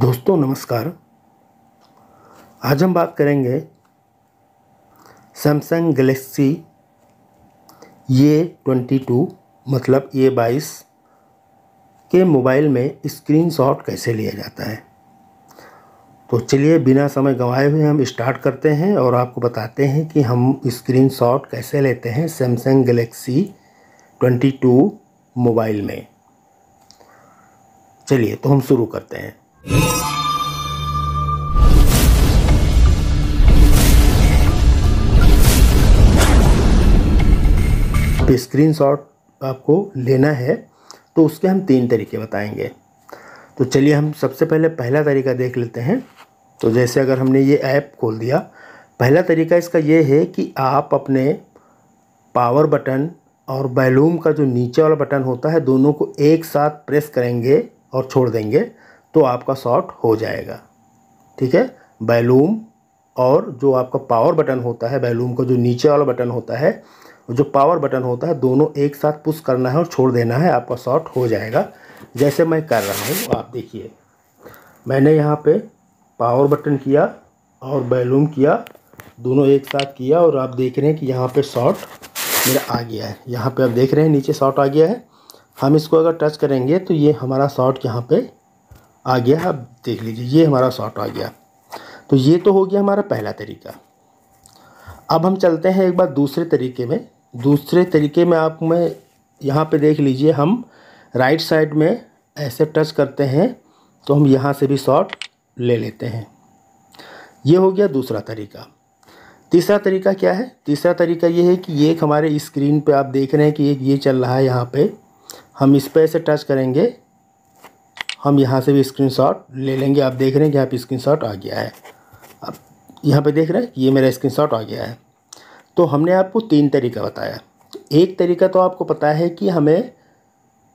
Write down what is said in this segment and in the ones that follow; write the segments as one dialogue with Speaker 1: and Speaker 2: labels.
Speaker 1: दोस्तों नमस्कार आज हम बात करेंगे Samsung Galaxy A twenty two मतलब ये बाईस के मोबाइल में स्क्रीनशॉट कैसे लिया जाता है तो चलिए बिना समय गंवाए हुए हम स्टार्ट करते हैं और आपको बताते हैं कि हम स्क्रीनशॉट कैसे लेते हैं Samsung Galaxy twenty two mobile में चलिए तो हम शुरू करते हैं स्क्रीनशॉट आपको लेना है तो उसके हम तीन तरीके बताएंगे तो चलिए हम सबसे पहले पहला तरीका देख लेते हैं तो जैसे अगर हमने ये ऐप खोल दिया पहला तरीका इसका ये है कि आप अपने पावर बटन और बैलूम का जो नीचे वाला बटन होता है दोनों को एक साथ प्रेस करेंगे और छोड़ देंगे तो आपका शॉर्ट हो जाएगा ठीक है बैलूम और जो आपका पावर बटन होता है बैलूम का जो नीचे वाला बटन होता है जो पावर बटन होता है दोनों एक साथ पुश करना है और छोड़ देना है आपका शॉर्ट हो जाएगा जैसे मैं कर रहा हूँ आप देखिए मैंने यहाँ पे पावर बटन किया और बैलूम किया दोनों एक साथ किया और आप देख रहे हैं कि यहाँ पे शॉर्ट मेरा आ गया है यहाँ पे आप देख रहे हैं नीचे शॉर्ट आ गया है हम इसको अगर टच करेंगे तो ये हमारा शॉर्ट यहाँ पर आ गया अब देख लीजिए ये हमारा शॉर्ट आ गया तो ये तो हो गया हमारा पहला तरीका अब हम चलते हैं एक बार दूसरे तरीके में दूसरे तरीके में आप में यहाँ पे देख लीजिए हम राइट साइड में ऐसे टच करते हैं तो हम यहाँ से भी शॉर्ट ले लेते हैं ये हो गया दूसरा तरीका तीसरा तरीका क्या है तीसरा तरीका ये है कि एक हमारे स्क्रीन पे आप देख रहे हैं कि एक ये चल रहा है यहाँ पे हम इस पर ऐसे टच करेंगे हम यहाँ से भी स्क्रीन ले लेंगे आप देख रहे हैं कि यहाँ पर स्क्रीन आ गया है अब यहाँ पर देख रहे हैं ये मेरा स्क्रीन आ गया है तो हमने आपको तीन तरीका बताया एक तरीका तो आपको पता है कि हमें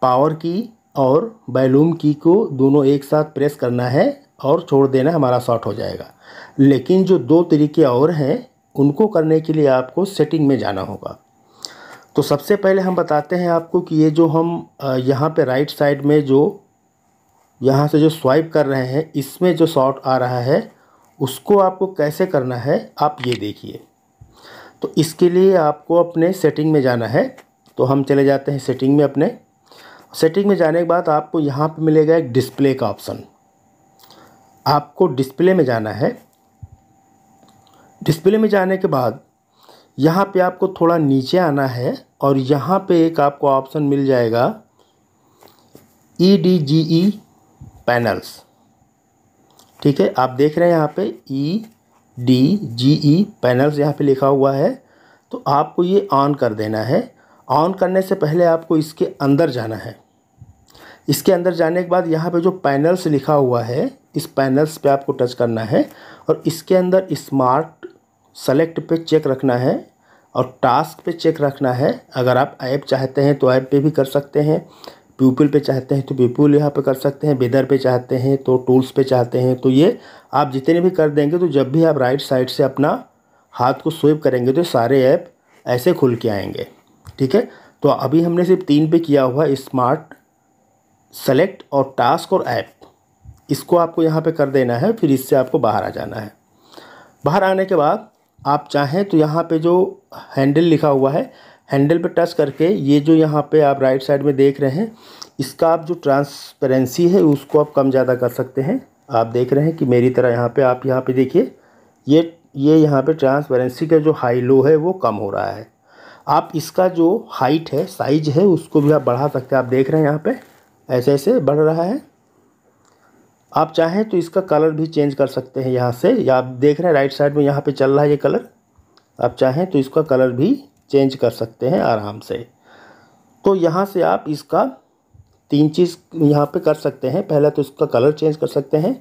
Speaker 1: पावर की और बैलूम की को दोनों एक साथ प्रेस करना है और छोड़ देना हमारा शॉर्ट हो जाएगा लेकिन जो दो तरीके और हैं उनको करने के लिए आपको सेटिंग में जाना होगा तो सबसे पहले हम बताते हैं आपको कि ये जो हम यहाँ पे राइट साइड में जो यहाँ से जो स्वाइप कर रहे हैं इसमें जो शॉट आ रहा है उसको आपको कैसे करना है आप ये देखिए तो इसके लिए आपको अपने सेटिंग में जाना है तो हम चले जाते हैं सेटिंग में अपने सेटिंग में जाने के बाद आपको यहाँ पे मिलेगा एक डिस्प्ले का ऑप्शन आपको डिस्प्ले में जाना है डिस्प्ले में जाने के बाद यहाँ पे आपको थोड़ा नीचे आना है और यहाँ पे एक आपको ऑप्शन मिल जाएगा ई डी जी ई पैनल्स ठीक है आप देख रहे हैं यहाँ पे ई डी जी ई पैनल्स यहाँ पे लिखा हुआ है तो आपको ये ऑन कर देना है ऑन करने से पहले आपको इसके अंदर जाना है इसके अंदर जाने के बाद यहाँ पे जो पैनल्स लिखा हुआ है इस पैनल्स पे आपको टच करना है और इसके अंदर स्मार्ट सेलेक्ट पे चेक रखना है और टास्क पे चेक रखना है अगर आप ऐप चाहते हैं तो ऐप पे भी कर सकते हैं पीपल पे चाहते हैं तो पीपल यहाँ पे कर सकते हैं वेदर पे चाहते हैं तो टूल्स पे चाहते हैं तो ये आप जितने भी कर देंगे तो जब भी आप राइट साइड से अपना हाथ को स्वेप करेंगे तो सारे ऐप ऐसे खुल के आएंगे ठीक है तो अभी हमने सिर्फ तीन पे किया हुआ स्मार्ट सेलेक्ट और टास्क और ऐप इसको आपको यहाँ पर कर देना है फिर इससे आपको बाहर आ जाना है बाहर आने के बाद आप चाहें तो यहाँ पर जो हैंडल लिखा हुआ है हैंडल पर टच करके ये जो यहाँ पे आप राइट साइड में देख रहे हैं इसका आप जो ट्रांसपेरेंसी है उसको आप कम ज़्यादा कर सकते हैं आप देख रहे हैं कि मेरी तरह यहाँ पे आप यहाँ पे देखिए ये ये यहाँ पे ट्रांसपेरेंसी का जो हाई लो है वो कम हो रहा है आप इसका जो हाइट है साइज है उसको भी आप बढ़ा सकते हैं आप देख रहे हैं यहाँ पर ऐसे ऐसे बढ़ रहा है आप चाहें तो इसका कलर भी चेंज कर सकते हैं यहाँ से या आप देख रहे हैं राइट साइड में यहाँ पर चल रहा है ये कलर आप चाहें तो इसका कलर भी चेंज कर सकते हैं आराम से तो यहाँ से आप इसका तीन चीज़ यहाँ पे कर सकते हैं पहला तो इसका कलर चेंज कर सकते हैं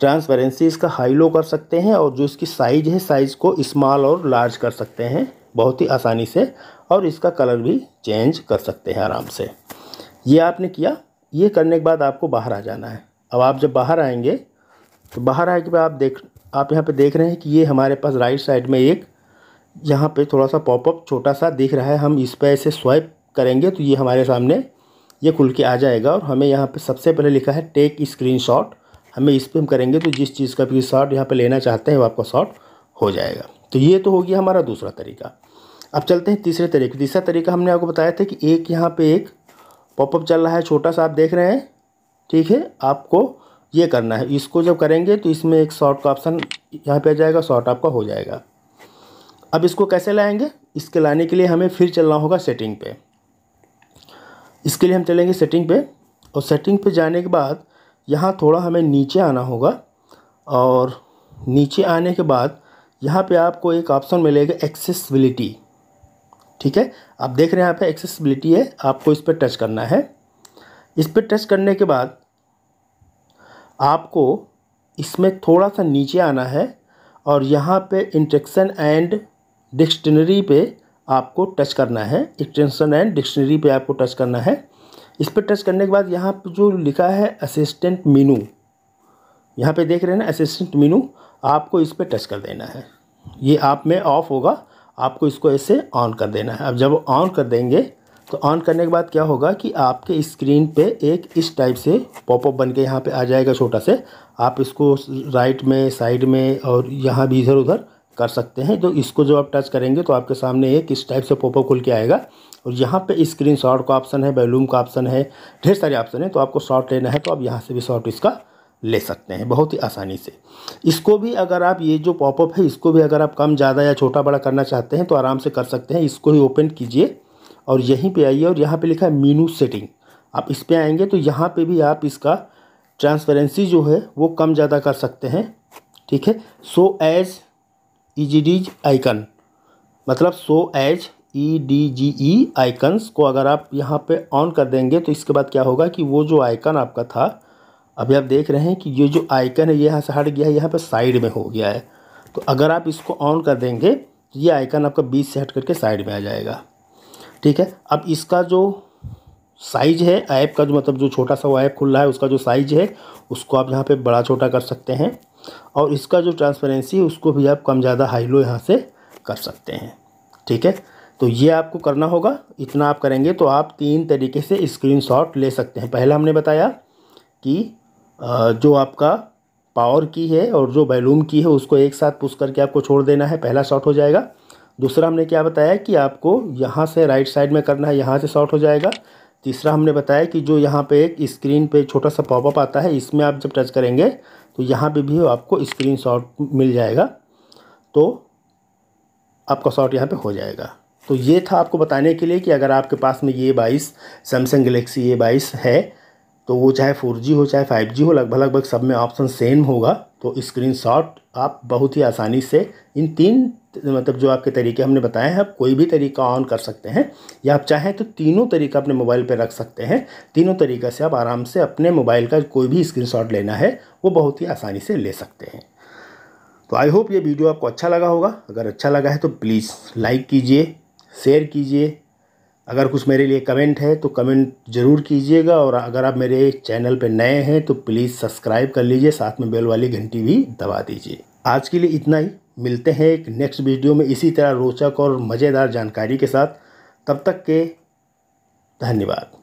Speaker 1: ट्रांसपेरेंसी इसका हाई लो कर सकते हैं और जो इसकी साइज़ है साइज़ को स्मॉल और लार्ज कर सकते हैं बहुत ही आसानी से और इसका कलर भी चेंज कर सकते हैं आराम से ये आपने किया ये करने के बाद आपको बाहर आ जाना है अब आप जब बाहर आएंगे तो बाहर आए के बाद आप देख आप यहाँ पे देख रहे हैं कि ये हमारे पास राइट साइड में एक यहाँ पे थोड़ा सा पॉपअप छोटा सा दिख रहा है हम इस पर ऐसे स्वाइप करेंगे तो ये हमारे सामने ये खुल के आ जाएगा और हमें यहाँ पे सबसे पहले लिखा है टेक स्क्रीन शॉट हमें इस पर हम करेंगे तो जिस चीज़ का भी शॉट यहाँ पे लेना चाहते हैं वो आपका शॉट हो जाएगा तो ये तो हो गया हमारा दूसरा तरीका अब चलते हैं तीसरे तरीके तीसरा तरीका हमने आपको बताया था कि एक यहाँ पर एक पॉपअप चल रहा है छोटा सा आप देख रहे हैं ठीक है आपको ये करना है इसको जब करेंगे तो इसमें एक शॉर्ट का ऑप्शन यहाँ पर आ जाएगा शॉर्ट आपका हो जाएगा अब इसको कैसे लाएंगे इसके लाने के लिए हमें फिर चलना होगा सेटिंग पे इसके लिए हम चलेंगे सेटिंग पे और सेटिंग पे जाने के बाद यहाँ थोड़ा हमें नीचे आना होगा और नीचे आने के बाद यहाँ पे आपको एक ऑप्शन मिलेगा एक्सेसिबिलिटी ठीक है आप देख रहे हैं यहाँ पे एक्सेसिबिलिटी है आपको इस पर टच करना है इस पर टच करने के बाद आपको इसमें थोड़ा सा नीचे आना है और यहाँ पे इंट्रेक्शन एंड डिक्शनरी पे आपको टच करना है एक्सटेंशन एंड डिक्शनरी पे आपको टच करना है इस पर टच करने के बाद यहाँ पर जो लिखा है असिस्टेंट मीनू यहाँ पे देख रहे हैं ना असिस्टेंट मीनू आपको इस पर टच कर देना है ये आप में ऑफ़ होगा आपको इसको ऐसे ऑन कर देना है अब जब ऑन कर देंगे तो ऑन करने के बाद क्या होगा कि आपके स्क्रीन पे एक इस टाइप से पॉपअप बन के यहाँ पर आ जाएगा छोटा से आप इसको राइट में साइड में और यहाँ भी इधर उधर कर सकते हैं जो इसको जो आप टच करेंगे तो आपके सामने एक इस टाइप से पोपो खुल के आएगा और यहाँ पे स्क्रीन शॉट का ऑप्शन है बैलूम का ऑप्शन है ढेर सारे ऑप्शन हैं तो आपको शॉट लेना है तो आप यहाँ से भी शॉट इसका ले सकते हैं बहुत ही आसानी से इसको भी अगर आप ये जो पॉपअप है इसको भी अगर आप कम ज़्यादा या छोटा बड़ा करना चाहते हैं तो आराम से कर सकते हैं इसको ही ओपन कीजिए और यहीं पे आइए और यहाँ पे लिखा है मीनू सेटिंग आप इस पर आएंगे तो यहाँ पे भी आप इसका ट्रांसपेरेंसी जो है वो कम ज़्यादा कर सकते हैं ठीक है सो एज़ ई जी डीज आइकन मतलब so edge E D G E icons को अगर आप यहाँ पे ऑन कर देंगे तो इसके बाद क्या होगा कि वो जो आइकन आपका था अभी आप देख रहे हैं कि ये जो आइकन है ये यहाँ से हट गया है यहाँ पे साइड में हो गया है तो अगर आप इसको ऑन कर देंगे तो ये आइकन आपका बीच से हट करके साइड में आ जाएगा ठीक है अब इसका जो साइज है ऐप का जो मतलब जो छोटा सा वो ऐप खुल रहा है उसका जो साइज है उसको आप यहाँ पे बड़ा छोटा कर सकते हैं और इसका जो ट्रांसपेरेंसी है उसको भी आप कम ज़्यादा हाई लो यहाँ से कर सकते हैं ठीक है तो ये आपको करना होगा इतना आप करेंगे तो आप तीन तरीके से स्क्रीन ले सकते हैं पहला हमने बताया कि जो आपका पावर की है और जो बैलूम की है उसको एक साथ पुश करके आपको छोड़ देना है पहला शॉट हो जाएगा दूसरा हमने क्या बताया कि आपको यहाँ से राइट साइड में करना है यहाँ से शॉर्ट हो जाएगा तीसरा हमने बताया कि जो यहाँ पे एक स्क्रीन पे छोटा सा पॉपअप आता है इसमें आप जब टच करेंगे तो यहाँ पे भी आपको स्क्रीन शॉट मिल जाएगा तो आपका शॉट यहाँ पे हो जाएगा तो ये था आपको बताने के लिए कि अगर आपके पास में ये बाईस सैमसंग गलेक्सी ये बाईस है तो वो चाहे फोर जी हो चाहे फाइव जी हो लगभग लगभग सब में ऑप्शन सेम होगा तो स्क्रीन आप बहुत ही आसानी से इन तीन मतलब जो आपके तरीके हमने बताए हैं आप कोई भी तरीका ऑन कर सकते हैं या आप चाहें तो तीनों तरीका अपने मोबाइल पर रख सकते हैं तीनों तरीक़े से आप आराम से अपने मोबाइल का कोई भी स्क्रीनशॉट लेना है वो बहुत ही आसानी से ले सकते हैं तो आई होप ये वीडियो आपको अच्छा लगा होगा अगर अच्छा लगा है तो प्लीज़ लाइक कीजिए शेयर कीजिए अगर कुछ मेरे लिए कमेंट है तो कमेंट ज़रूर कीजिएगा और अगर आप मेरे चैनल पर नए हैं तो प्लीज़ सब्सक्राइब कर लीजिए साथ में बेल वाली घंटी भी दबा दीजिए आज के लिए इतना ही मिलते हैं एक नेक्स्ट वीडियो में इसी तरह रोचक और मज़ेदार जानकारी के साथ तब तक के धन्यवाद